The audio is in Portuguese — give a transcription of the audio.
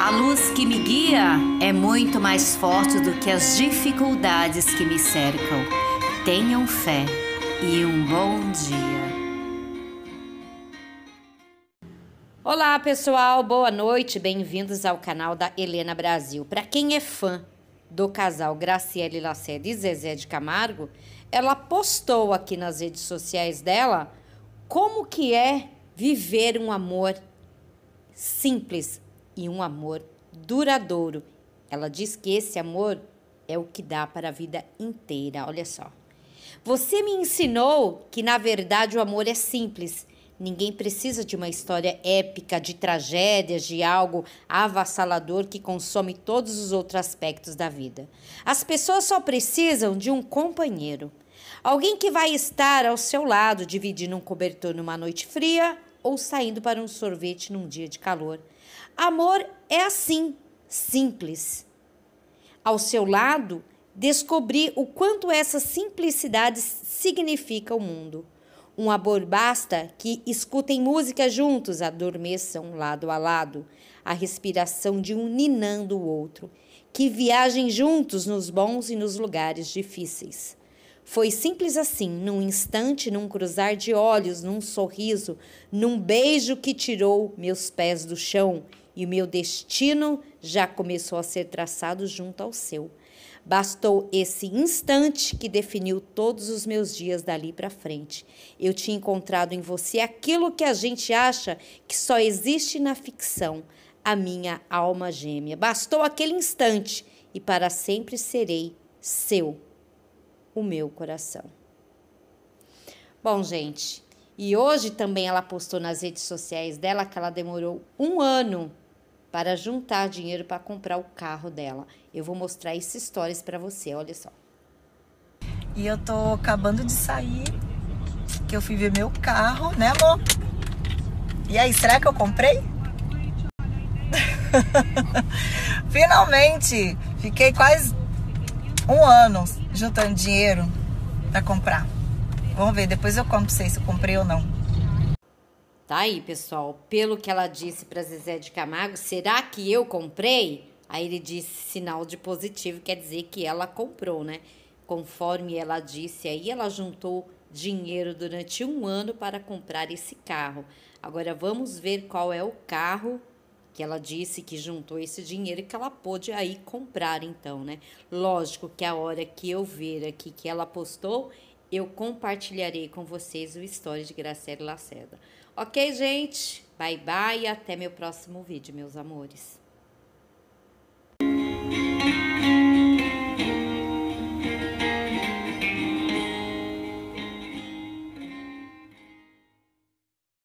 A luz que me guia é muito mais forte do que as dificuldades que me cercam. Tenham fé e um bom dia. Olá, pessoal, boa noite, bem-vindos ao canal da Helena Brasil. Para quem é fã do casal Graciele Lacerda e Zezé de Camargo, ela postou aqui nas redes sociais dela como que é viver um amor simples, e um amor duradouro. Ela diz que esse amor é o que dá para a vida inteira. Olha só. Você me ensinou que na verdade o amor é simples. Ninguém precisa de uma história épica, de tragédias, de algo avassalador que consome todos os outros aspectos da vida. As pessoas só precisam de um companheiro. Alguém que vai estar ao seu lado, dividindo um cobertor numa noite fria ou saindo para um sorvete num dia de calor. Amor é assim, simples. Ao seu lado, descobri o quanto essa simplicidade significa o mundo. Um amor basta que escutem música juntos, adormeçam lado a lado, a respiração de um ninando o outro, que viajem juntos nos bons e nos lugares difíceis. Foi simples assim, num instante, num cruzar de olhos, num sorriso, num beijo que tirou meus pés do chão e o meu destino já começou a ser traçado junto ao seu. Bastou esse instante que definiu todos os meus dias dali para frente. Eu tinha encontrado em você aquilo que a gente acha que só existe na ficção, a minha alma gêmea. Bastou aquele instante e para sempre serei seu, o meu coração. Bom, gente, e hoje também ela postou nas redes sociais dela que ela demorou um ano para juntar dinheiro para comprar o carro dela. Eu vou mostrar esses stories para você, olha só. E eu tô acabando de sair, que eu fui ver meu carro, né, amor? E aí, será que eu comprei? Finalmente, fiquei quase um ano juntando dinheiro para comprar. Vamos ver, depois eu conto pra vocês se eu comprei ou não. Tá aí, pessoal. Pelo que ela disse para Zezé de Camargo, será que eu comprei? Aí ele disse sinal de positivo, quer dizer que ela comprou, né? Conforme ela disse aí, ela juntou dinheiro durante um ano para comprar esse carro. Agora vamos ver qual é o carro que ela disse que juntou esse dinheiro e que ela pôde aí comprar, então, né? Lógico que a hora que eu ver aqui que ela postou, eu compartilharei com vocês o História de Graciela Lacerda. Ok, gente? Bye, bye e até meu próximo vídeo, meus amores.